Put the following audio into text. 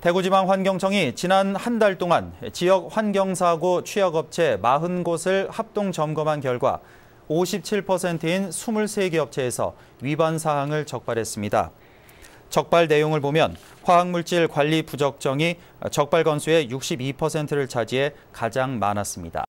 대구지방환경청이 지난 한 달 동안 지역 환경사고 취약업체 40곳을 합동 점검한 결과 57%인 23개 업체에서 위반 사항을 적발했습니다. 적발 내용을 보면 화학물질 관리 부적정이 적발 건수의 62%를 차지해 가장 많았습니다.